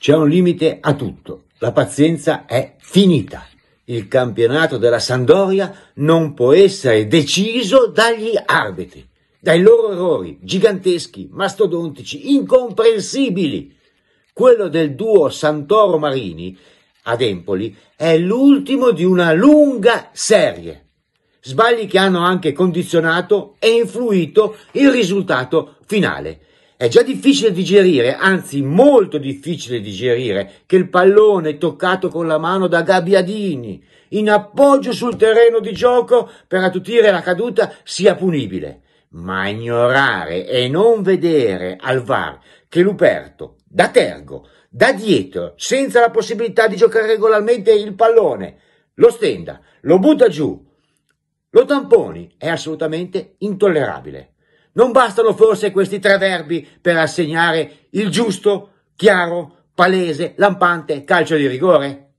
C'è un limite a tutto, la pazienza è finita. Il campionato della Sandoria non può essere deciso dagli arbitri, dai loro errori giganteschi, mastodontici, incomprensibili. Quello del duo Santoro Marini ad Empoli è l'ultimo di una lunga serie. Sbagli che hanno anche condizionato e influito il risultato finale è già difficile digerire, anzi molto difficile digerire, che il pallone toccato con la mano da Gabbiadini in appoggio sul terreno di gioco per attutire la caduta sia punibile. Ma ignorare e non vedere al VAR che Luperto, da tergo, da dietro, senza la possibilità di giocare regolarmente il pallone, lo stenda, lo butta giù, lo tamponi, è assolutamente intollerabile. Non bastano forse questi tre verbi per assegnare il giusto, chiaro, palese, lampante calcio di rigore?